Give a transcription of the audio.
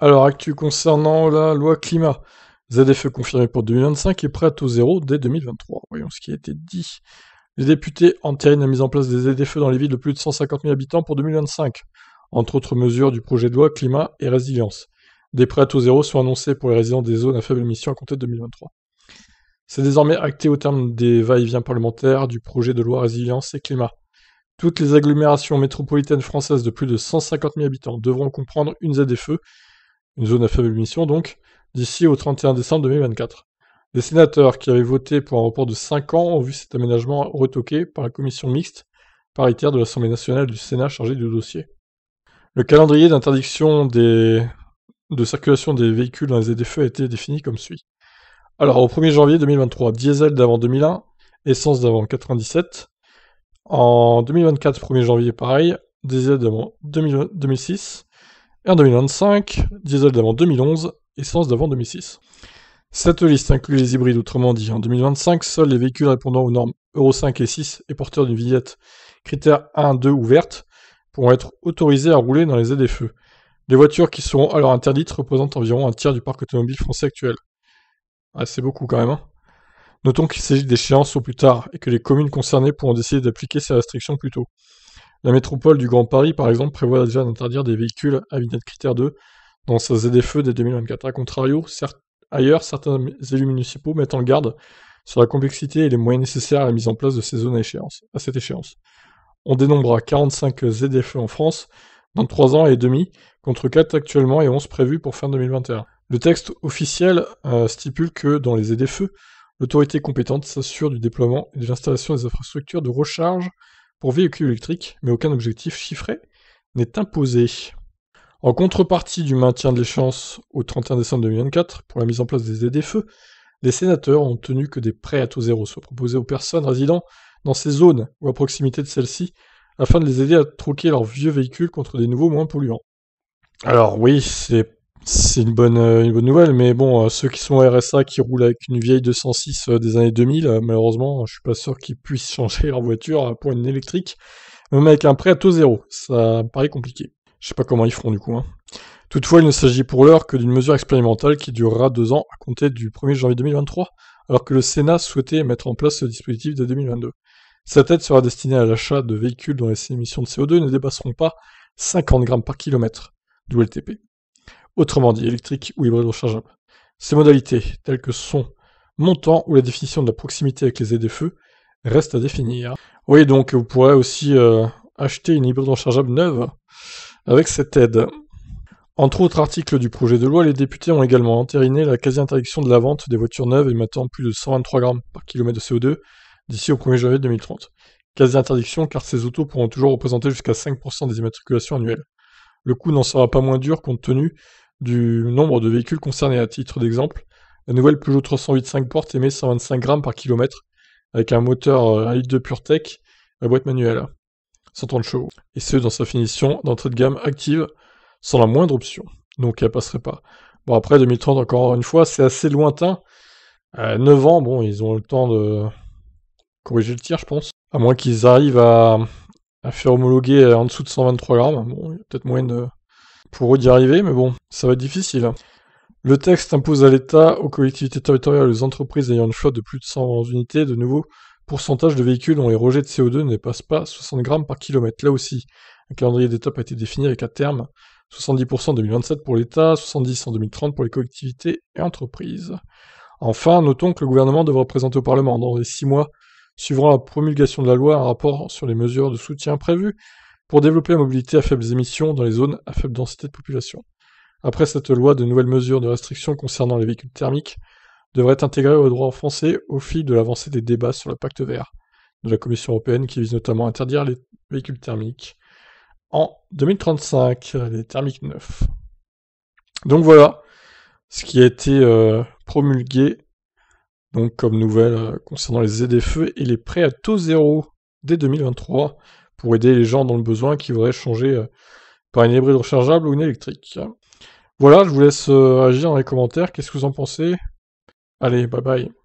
Alors, actu concernant la loi climat. ZFE confirmé pour 2025 et prête au zéro dès 2023. Voyons ce qui a été dit. Les députés entérinent la mise en place des ZFE dans les villes de plus de 150 000 habitants pour 2025, entre autres mesures du projet de loi climat et résilience. Des prêts à taux zéro sont annoncés pour les résidents des zones à faible émission à compter de 2023. C'est désormais acté au terme des va-et-vient parlementaires du projet de loi résilience et climat. Toutes les agglomérations métropolitaines françaises de plus de 150 000 habitants devront comprendre une ZFE une zone à faible émission donc, d'ici au 31 décembre 2024. Les sénateurs qui avaient voté pour un report de 5 ans ont vu cet aménagement retoqué par la commission mixte paritaire de l'Assemblée nationale du Sénat chargée du dossier. Le calendrier d'interdiction de circulation des véhicules dans les feux a été défini comme suit. Alors, au 1er janvier 2023, diesel d'avant 2001, essence d'avant 97. En 2024, 1er janvier, pareil, diesel d'avant 2006 en 2025, diesel d'avant 2011, essence d'avant 2006. Cette liste inclut les hybrides, autrement dit, en 2025, seuls les véhicules répondant aux normes Euro 5 et 6 et porteurs d'une vignette critère 1, 2 ou pourront être autorisés à rouler dans les feux. Les voitures qui seront alors interdites représentent environ un tiers du parc automobile français actuel. Ah, c'est beaucoup quand même. Hein. Notons qu'il s'agit d'échéances au plus tard et que les communes concernées pourront décider d'appliquer ces restrictions plus tôt. La métropole du Grand Paris, par exemple, prévoit déjà d'interdire des véhicules à vignette critère 2 dans sa ZFE dès 2024. A contrario, ailleurs, certains élus municipaux mettent en garde sur la complexité et les moyens nécessaires à la mise en place de ces zones à, échéance, à cette échéance. On dénombrera 45 ZFE en France dans 3 ans et demi, contre 4 actuellement et 11 prévus pour fin 2021. Le texte officiel euh, stipule que dans les ZFE, l'autorité compétente s'assure du déploiement et de l'installation des infrastructures de recharge pour véhicules électriques, mais aucun objectif chiffré n'est imposé. En contrepartie du maintien de l'échéance au 31 décembre 2024 pour la mise en place des aides feux, les sénateurs ont tenu que des prêts à taux zéro soient proposés aux personnes résidant dans ces zones ou à proximité de celles-ci afin de les aider à troquer leurs vieux véhicules contre des nouveaux moins polluants. Alors oui, c'est c'est une bonne, euh, une bonne nouvelle, mais bon, euh, ceux qui sont RSA qui roulent avec une vieille 206 euh, des années 2000, malheureusement, je suis pas sûr qu'ils puissent changer leur voiture pour une électrique, même avec un prêt à taux zéro. Ça me paraît compliqué. Je sais pas comment ils feront du coup. Hein. Toutefois, il ne s'agit pour l'heure que d'une mesure expérimentale qui durera deux ans à compter du 1er janvier 2023, alors que le Sénat souhaitait mettre en place ce dispositif de 2022. Cette aide sera destinée à l'achat de véhicules dont les émissions de CO2 ne dépasseront pas 50 grammes par kilomètre, d'où autrement dit électrique ou hybride rechargeable. Ces modalités, telles que son montant ou la définition de la proximité avec les aides-feux, restent à définir. Oui, donc vous pourrez aussi euh, acheter une hybride rechargeable neuve avec cette aide. Entre autres articles du projet de loi, les députés ont également entériné la quasi-interdiction de la vente des voitures neuves émettant plus de 123 grammes par kilomètre de CO2 d'ici au 1er janvier 2030. Quasi-interdiction car ces autos pourront toujours représenter jusqu'à 5% des immatriculations annuelles. Le coût n'en sera pas moins dur compte tenu du nombre de véhicules concernés. À titre d'exemple, la nouvelle Peugeot 308 5 portes émet 125 grammes par kilomètre avec un moteur à euh, litre de PureTech à boîte manuelle, 130 chevaux. Et ce, dans sa finition d'entrée de gamme active, sans la moindre option. Donc elle passerait pas. Bon après, 2030, encore une fois, c'est assez lointain. À 9 ans, bon, ils ont le temps de corriger le tir, je pense. À moins qu'ils arrivent à, à faire homologuer en dessous de 123 grammes. Bon, il y a peut-être moins de, pour eux d'y arriver, mais bon, ça va être difficile. Hein. Le texte impose à l'État, aux collectivités territoriales et aux entreprises ayant une flotte de plus de 100 unités de nouveaux pourcentage de véhicules dont les rejets de CO2 ne dépassent pas 60 grammes par kilomètre. Là aussi, un calendrier d'étape a été défini avec à terme 70% en 2027 pour l'État, 70% en 2030 pour les collectivités et entreprises. Enfin, notons que le gouvernement devra présenter au Parlement dans les six mois suivant la promulgation de la loi un rapport sur les mesures de soutien prévues pour développer la mobilité à faibles émissions dans les zones à faible densité de population. Après cette loi, de nouvelles mesures de restriction concernant les véhicules thermiques devraient être intégrées au droit français au fil de l'avancée des débats sur le pacte vert de la Commission européenne qui vise notamment à interdire les véhicules thermiques en 2035, les thermiques neufs. Donc voilà ce qui a été euh, promulgué donc comme nouvelle euh, concernant les ZFE et les prêts à taux zéro dès 2023 pour aider les gens dans le besoin qui voudraient changer euh, par une hybride rechargeable ou une électrique. Voilà, je vous laisse euh, agir dans les commentaires. Qu'est-ce que vous en pensez Allez, bye bye.